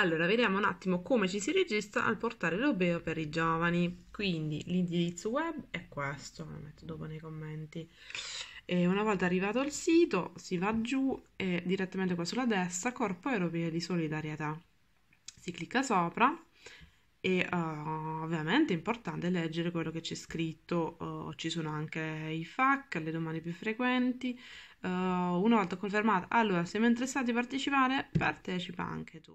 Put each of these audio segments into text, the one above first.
Allora, vediamo un attimo come ci si registra al portale europeo per i giovani. Quindi l'indirizzo web è questo, lo metto dopo nei commenti. E una volta arrivato al sito si va giù e direttamente qua sulla destra Corpo Europeo di Solidarietà. Si clicca sopra e uh, ovviamente è importante leggere quello che c'è scritto, uh, ci sono anche i FAC, le domande più frequenti. Uh, una volta confermata, allora se siamo interessati a partecipare, partecipa anche tu.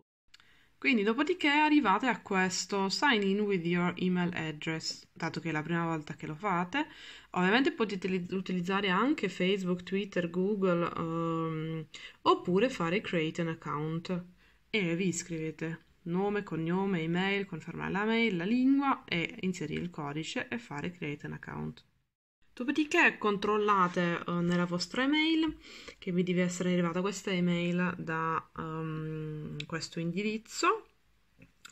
Quindi dopodiché arrivate a questo sign in with your email address, dato che è la prima volta che lo fate. Ovviamente potete utilizzare anche Facebook, Twitter, Google um, oppure fare create an account e vi iscrivete nome, cognome, email, confermare la mail, la lingua e inserire il codice e fare create an account. Dopodiché controllate eh, nella vostra email che vi deve essere arrivata questa email da um, questo indirizzo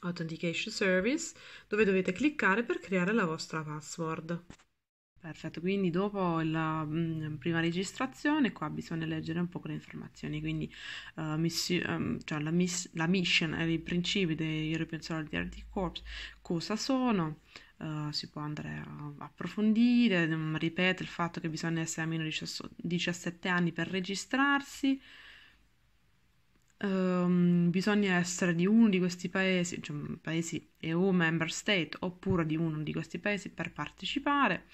Authentication Service dove dovete cliccare per creare la vostra password. Perfetto, quindi dopo la mh, mm, prima registrazione qua bisogna leggere un po' le informazioni, quindi uh, missi, um, cioè la, miss, la mission e eh, i principi European Solidarity Corps cosa sono, eh, si può andare a approfondire, mm, ripeto il fatto che bisogna essere almeno 17 anni per registrarsi, um, bisogna essere di uno di questi paesi, cioè mm, paesi EU member state oppure di uno di questi paesi per partecipare.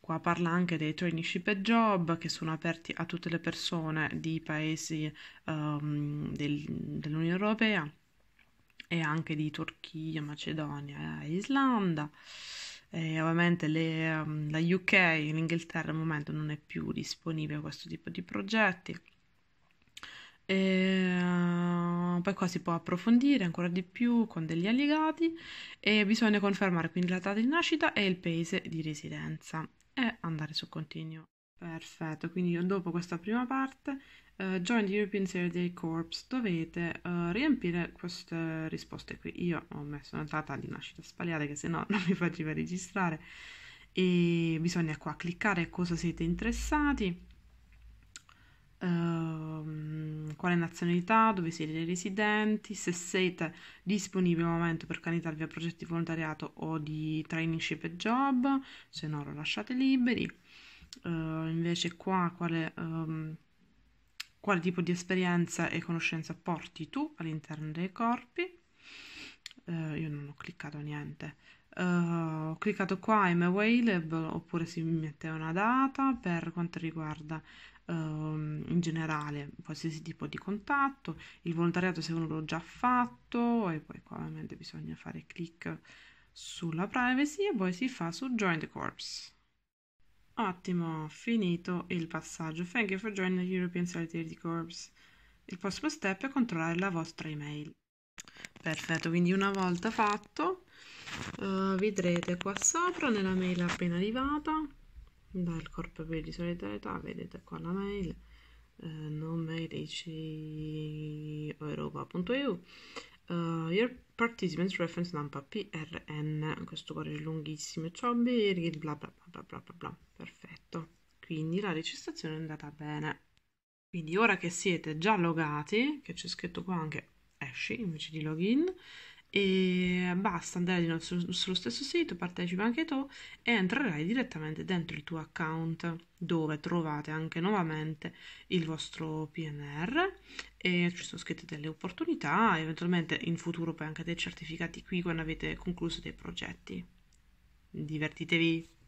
Qua parla anche dei traineeship e job che sono aperti a tutte le persone di paesi um, del, dell'Unione Europea e anche di Turchia, Macedonia, eh, Islanda. E ovviamente le, mm, la UK, l'Inghilterra al momento non è più disponibile questo tipo di progetti. E, eh, poi qua si può approfondire ancora di più con degli allegati e bisogna confermare quindi la data di nascita e il paese di residenza e andare su continuo. Perfetto, quindi dopo questa prima parte uh, Join the European Solidarity Corps, dovete uh, riempire queste risposte qui. Io ho messo una data di nascita sbagliata che se no non mi faceva registrare e bisogna qua cliccare cosa siete interessati. Uh, quale nazionalità, dove siete residenti, se siete disponibili al momento per candidarvi a progetti di volontariato o di traineeship e job, se no lo lasciate liberi. Uh, invece qua quale um, quale tipo di esperienza e conoscenza porti tu all'interno dei corpi. Uh, io non ho cliccato niente. Uh, ho cliccato qua I'm available oppure si mette una data per quanto riguarda uh, in generale qualsiasi tipo di contatto, il volontariato se uno l'ho già fatto e poi qua ovviamente bisogna fare clic sulla privacy e poi si fa su join the corps. Ottimo, finito il passaggio. Thank you for joining the European Solidarity Corps. Il prossimo step è controllare la vostra email. Perfetto, quindi una volta fatto, uh, vedrete qua sopra nella mail appena arrivata dal corpo di solidarietà, vedete qua la mail uh, eh, non-mail.europa.eu uh, eh, Your Participants Reference Number PRN questo codice lunghissimo ciao, birgit bla bla bla bla bla bla quindi la registrazione è andata bene. Quindi ora che siete già logati, che c'è scritto qua anche esci invece di login, e basta andare no- sullo stesso sito, partecipa anche tu e entrerai direttamente dentro il tuo account dove trovate anche nuovamente il vostro PNR e ci sono scritte delle opportunità, eventualmente in futuro poi anche dei certificati qui quando avete concluso dei progetti. Divertitevi!